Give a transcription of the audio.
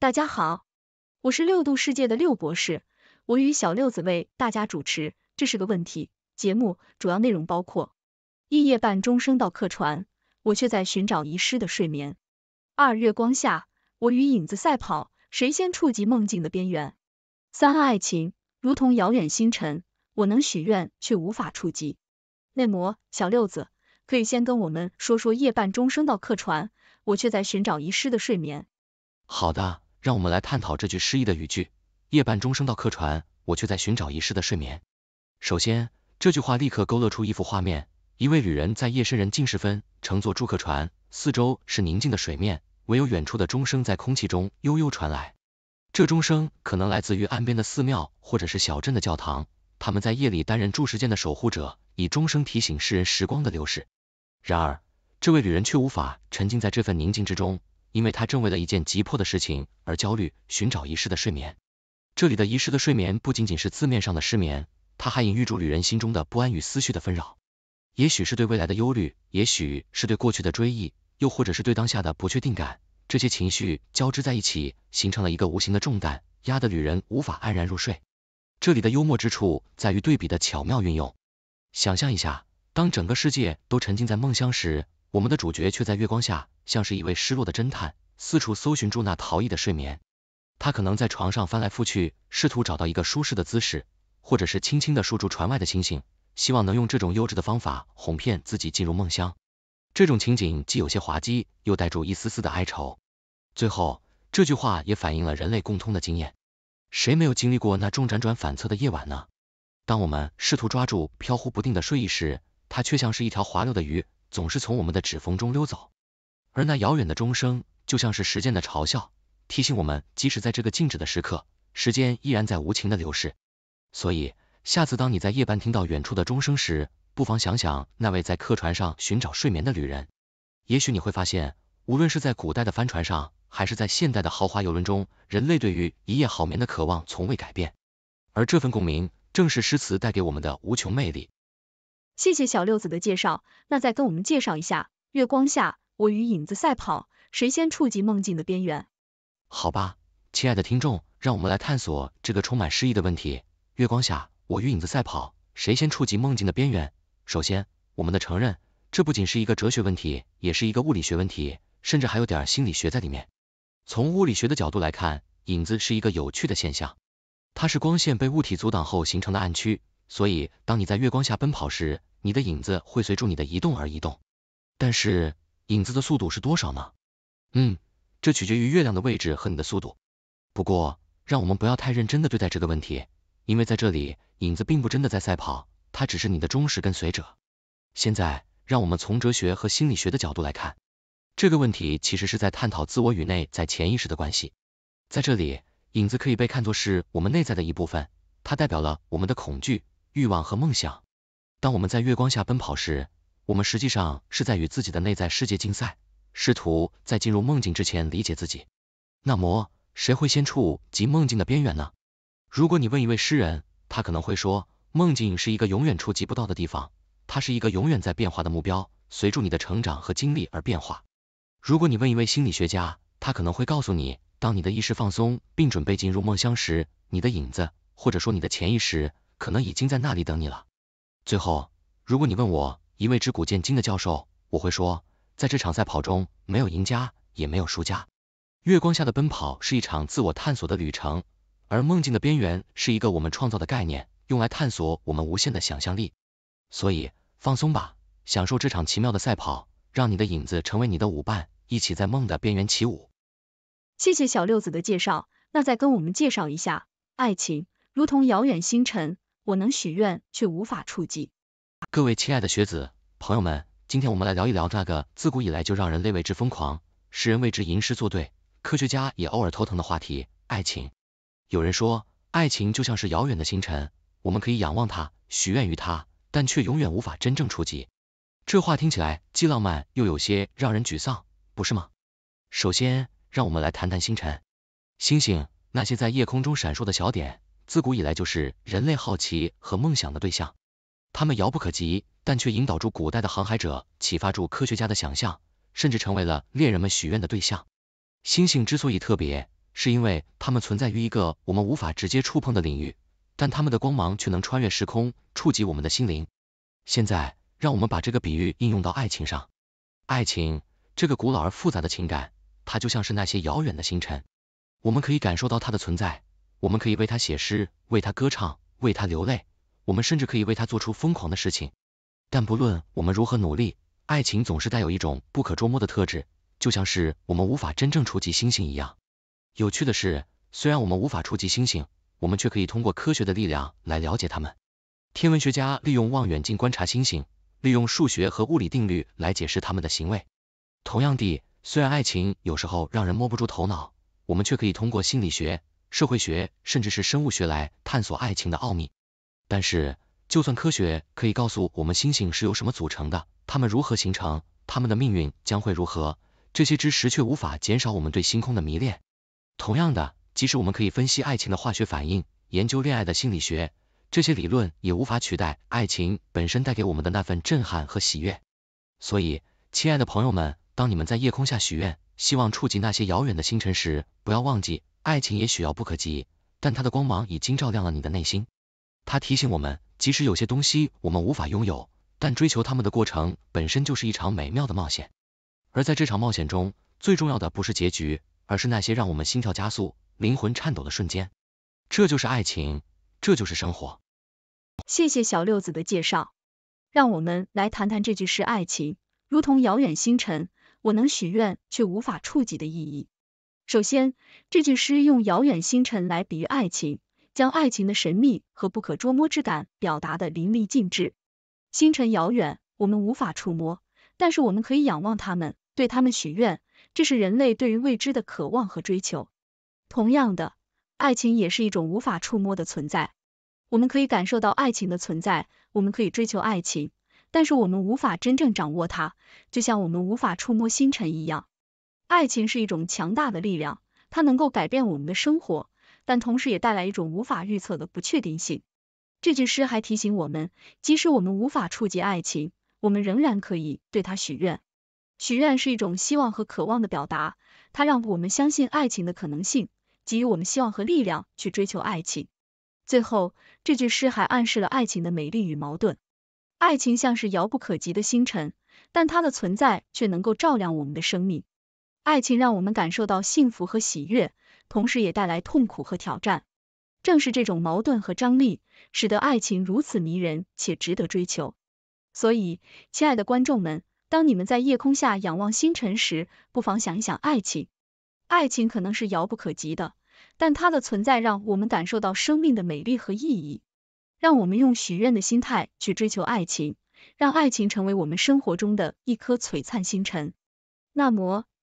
大家好，我是六度世界的六博士，我与小六子为大家主持，这是个问题节目，主要内容包括一夜半钟声到客船，我却在寻找遗失的睡眠；二月光下，我与影子赛跑，谁先触及梦境的边缘；三爱情如同遥远星辰，我能许愿却无法触及。内模小六子，可以先跟我们说说夜半钟声到客船，我却在寻找遗失的睡眠。好的。让我们来探讨这句诗意的语句：夜半钟声到客船，我却在寻找遗失的睡眠。首先，这句话立刻勾勒出一幅画面：一位旅人在夜深人静时分，乘坐住客船，四周是宁静的水面，唯有远处的钟声在空气中悠悠传来。这钟声可能来自于岸边的寺庙或者是小镇的教堂，他们在夜里担任注视间的守护者，以钟声提醒世人时光的流逝。然而，这位旅人却无法沉浸在这份宁静之中。因为他正为了一件急迫的事情而焦虑，寻找遗失的睡眠。这里的遗失的睡眠不仅仅是字面上的失眠，它还隐喻住旅人心中的不安与思绪的纷扰。也许是对未来的忧虑，也许是对过去的追忆，又或者是对当下的不确定感，这些情绪交织在一起，形成了一个无形的重担，压得旅人无法安然入睡。这里的幽默之处在于对比的巧妙运用。想象一下，当整个世界都沉浸在梦乡时，我们的主角却在月光下，像是一位失落的侦探，四处搜寻住那逃逸的睡眠。他可能在床上翻来覆去，试图找到一个舒适的姿势，或者是轻轻的数住船外的星星，希望能用这种优质的方法哄骗自己进入梦乡。这种情景既有些滑稽，又带住一丝丝的哀愁。最后，这句话也反映了人类共通的经验：谁没有经历过那种辗转反侧的夜晚呢？当我们试图抓住飘忽不定的睡意时，它却像是一条滑溜的鱼。总是从我们的指缝中溜走，而那遥远的钟声就像是时间的嘲笑，提醒我们即使在这个静止的时刻，时间依然在无情的流逝。所以，下次当你在夜半听到远处的钟声时，不妨想想那位在客船上寻找睡眠的旅人。也许你会发现，无论是在古代的帆船上，还是在现代的豪华游轮中，人类对于一夜好眠的渴望从未改变。而这份共鸣，正是诗词带给我们的无穷魅力。谢谢小六子的介绍，那再跟我们介绍一下，月光下我与影子赛跑，谁先触及梦境的边缘？好吧，亲爱的听众，让我们来探索这个充满诗意的问题。月光下我与影子赛跑，谁先触及梦境的边缘？首先，我们的承认，这不仅是一个哲学问题，也是一个物理学问题，甚至还有点心理学在里面。从物理学的角度来看，影子是一个有趣的现象，它是光线被物体阻挡后形成的暗区，所以当你在月光下奔跑时，你的影子会随住你的移动而移动，但是影子的速度是多少呢？嗯，这取决于月亮的位置和你的速度。不过，让我们不要太认真的对待这个问题，因为在这里影子并不真的在赛跑，它只是你的忠实跟随者。现在，让我们从哲学和心理学的角度来看这个问题，其实是在探讨自我与内在潜意识的关系。在这里，影子可以被看作是我们内在的一部分，它代表了我们的恐惧、欲望和梦想。当我们在月光下奔跑时，我们实际上是在与自己的内在世界竞赛，试图在进入梦境之前理解自己。那么，谁会先触及梦境的边缘呢？如果你问一位诗人，他可能会说，梦境是一个永远触及不到的地方，它是一个永远在变化的目标，随着你的成长和经历而变化。如果你问一位心理学家，他可能会告诉你，当你的意识放松并准备进入梦乡时，你的影子，或者说你的潜意识，可能已经在那里等你了。最后，如果你问我一位知古见今的教授，我会说，在这场赛跑中没有赢家，也没有输家。月光下的奔跑是一场自我探索的旅程，而梦境的边缘是一个我们创造的概念，用来探索我们无限的想象力。所以放松吧，享受这场奇妙的赛跑，让你的影子成为你的舞伴，一起在梦的边缘起舞。谢谢小六子的介绍，那再跟我们介绍一下，爱情如同遥远星辰。我能许愿，却无法触及。各位亲爱的学子、朋友们，今天我们来聊一聊那个自古以来就让人类为之疯狂，世人为之吟诗作对，科学家也偶尔头疼的话题——爱情。有人说，爱情就像是遥远的星辰，我们可以仰望它，许愿于它，但却永远无法真正触及。这话听起来既浪漫，又有些让人沮丧，不是吗？首先，让我们来谈谈星辰，星星，那些在夜空中闪烁的小点。自古以来就是人类好奇和梦想的对象，它们遥不可及，但却引导住古代的航海者，启发住科学家的想象，甚至成为了猎人们许愿的对象。星星之所以特别，是因为它们存在于一个我们无法直接触碰的领域，但它们的光芒却能穿越时空，触及我们的心灵。现在，让我们把这个比喻应用到爱情上。爱情这个古老而复杂的情感，它就像是那些遥远的星辰，我们可以感受到它的存在。我们可以为他写诗，为他歌唱，为他流泪，我们甚至可以为他做出疯狂的事情。但不论我们如何努力，爱情总是带有一种不可捉摸的特质，就像是我们无法真正触及星星一样。有趣的是，虽然我们无法触及星星，我们却可以通过科学的力量来了解它们。天文学家利用望远镜观察星星，利用数学和物理定律来解释他们的行为。同样地，虽然爱情有时候让人摸不住头脑，我们却可以通过心理学。社会学甚至是生物学来探索爱情的奥秘，但是就算科学可以告诉我们星星是由什么组成的，它们如何形成，它们的命运将会如何，这些知识却无法减少我们对星空的迷恋。同样的，即使我们可以分析爱情的化学反应，研究恋爱的心理学，这些理论也无法取代爱情本身带给我们的那份震撼和喜悦。所以，亲爱的朋友们，当你们在夜空下许愿，希望触及那些遥远的星辰时，不要忘记。爱情也许遥不可及，但它的光芒已经照亮了你的内心。它提醒我们，即使有些东西我们无法拥有，但追求他们的过程本身就是一场美妙的冒险。而在这场冒险中，最重要的不是结局，而是那些让我们心跳加速、灵魂颤抖的瞬间。这就是爱情，这就是生活。谢谢小六子的介绍，让我们来谈谈这句是爱情，如同遥远星辰，我能许愿却无法触及的意义。首先，这句诗用遥远星辰来比喻爱情，将爱情的神秘和不可捉摸之感表达的淋漓尽致。星辰遥远，我们无法触摸，但是我们可以仰望它们，对他们许愿，这是人类对于未知的渴望和追求。同样的，爱情也是一种无法触摸的存在，我们可以感受到爱情的存在，我们可以追求爱情，但是我们无法真正掌握它，就像我们无法触摸星辰一样。爱情是一种强大的力量，它能够改变我们的生活，但同时也带来一种无法预测的不确定性。这句诗还提醒我们，即使我们无法触及爱情，我们仍然可以对它许愿。许愿是一种希望和渴望的表达，它让我们相信爱情的可能性，给予我们希望和力量去追求爱情。最后，这句诗还暗示了爱情的美丽与矛盾。爱情像是遥不可及的星辰，但它的存在却能够照亮我们的生命。爱情让我们感受到幸福和喜悦，同时也带来痛苦和挑战。正是这种矛盾和张力，使得爱情如此迷人且值得追求。所以，亲爱的观众们，当你们在夜空下仰望星辰时，不妨想一想爱情。爱情可能是遥不可及的，但它的存在让我们感受到生命的美丽和意义。让我们用许愿的心态去追求爱情，让爱情成为我们生活中的一颗璀璨星辰。那么。